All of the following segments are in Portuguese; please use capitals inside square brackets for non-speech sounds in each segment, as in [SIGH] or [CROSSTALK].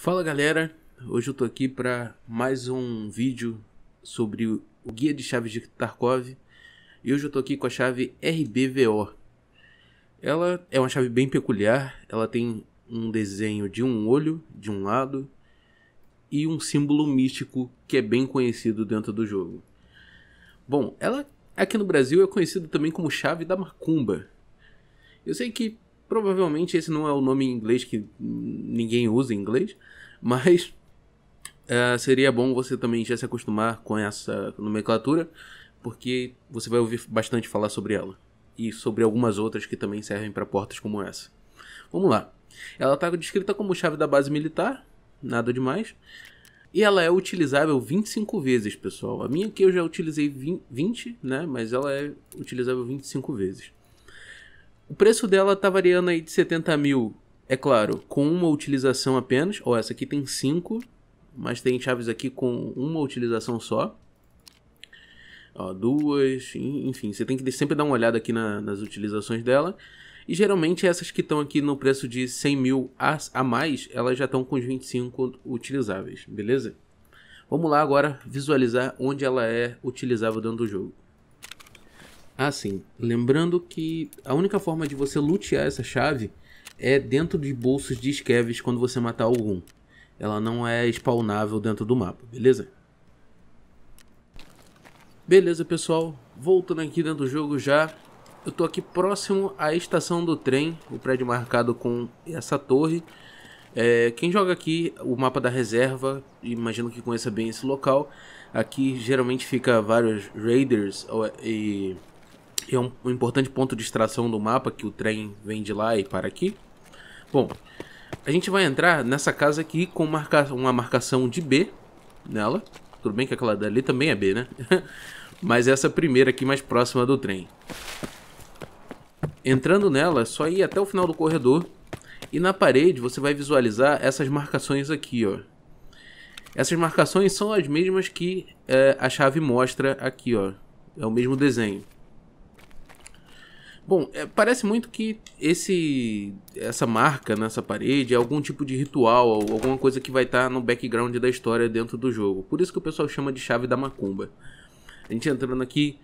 Fala galera, hoje eu tô aqui para mais um vídeo sobre o guia de chaves de Tarkov e hoje eu tô aqui com a chave RBVO. Ela é uma chave bem peculiar, ela tem um desenho de um olho de um lado e um símbolo místico que é bem conhecido dentro do jogo. Bom, ela aqui no Brasil é conhecida também como chave da macumba. Eu sei que Provavelmente esse não é o nome em inglês que ninguém usa em inglês, mas uh, seria bom você também já se acostumar com essa nomenclatura, porque você vai ouvir bastante falar sobre ela e sobre algumas outras que também servem para portas como essa. Vamos lá. Ela está descrita como chave da base militar, nada demais. E ela é utilizável 25 vezes, pessoal. A minha aqui eu já utilizei 20, né? Mas ela é utilizável 25 vezes. O preço dela tá variando aí de 70 mil, é claro, com uma utilização apenas. Ou oh, essa aqui tem 5, mas tem chaves aqui com uma utilização só. Ó, oh, duas, enfim, você tem que sempre dar uma olhada aqui na, nas utilizações dela. E geralmente essas que estão aqui no preço de 100 mil a, a mais, elas já estão com os 25 utilizáveis, beleza? Vamos lá agora visualizar onde ela é utilizável dentro do jogo. Ah, sim. Lembrando que a única forma de você lutear essa chave é dentro de bolsos de Skevs quando você matar algum. Ela não é spawnável dentro do mapa, beleza? Beleza, pessoal. Voltando aqui dentro do jogo já. Eu tô aqui próximo à estação do trem, o prédio marcado com essa torre. É, quem joga aqui o mapa da reserva, imagino que conheça bem esse local. Aqui geralmente fica vários raiders é, e e é um, um importante ponto de extração do mapa que o trem vem de lá e para aqui. Bom, a gente vai entrar nessa casa aqui com marca uma marcação de B nela. Tudo bem que aquela dali também é B, né? [LAUGHS] Mas essa primeira aqui mais próxima do trem. Entrando nela, é só ir até o final do corredor. E na parede você vai visualizar essas marcações aqui, ó. Essas marcações são as mesmas que é, a chave mostra aqui, ó. É o mesmo desenho. Bom, é, parece muito que esse essa marca nessa parede é algum tipo de ritual, alguma coisa que vai estar tá no background da história dentro do jogo. Por isso que o pessoal chama de chave da macumba. A gente entrando aqui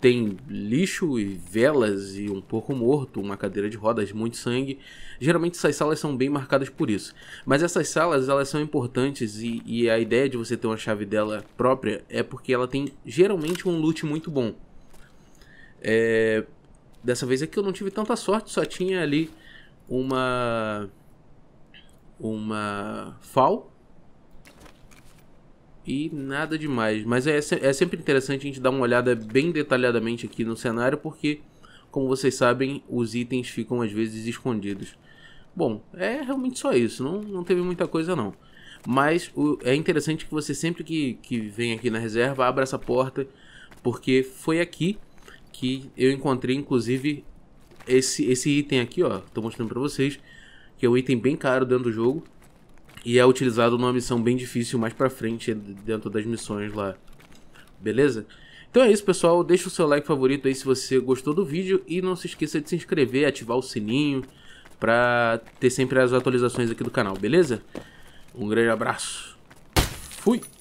tem lixo e velas e um porco morto, uma cadeira de rodas, muito sangue. Geralmente essas salas são bem marcadas por isso. Mas essas salas elas são importantes e, e a ideia de você ter uma chave dela própria é porque ela tem geralmente um loot muito bom. É, dessa vez aqui é eu não tive tanta sorte, só tinha ali uma uma FAL e nada demais. Mas é, é sempre interessante a gente dar uma olhada bem detalhadamente aqui no cenário, porque, como vocês sabem, os itens ficam às vezes escondidos. Bom, é realmente só isso, não, não teve muita coisa não. Mas o, é interessante que você sempre que, que vem aqui na reserva, abra essa porta, porque foi aqui que eu encontrei, inclusive, esse, esse item aqui, ó. Tô mostrando pra vocês. Que é um item bem caro dentro do jogo. E é utilizado numa missão bem difícil mais pra frente, dentro das missões lá. Beleza? Então é isso, pessoal. Deixa o seu like favorito aí se você gostou do vídeo. E não se esqueça de se inscrever, ativar o sininho. Pra ter sempre as atualizações aqui do canal, beleza? Um grande abraço. Fui!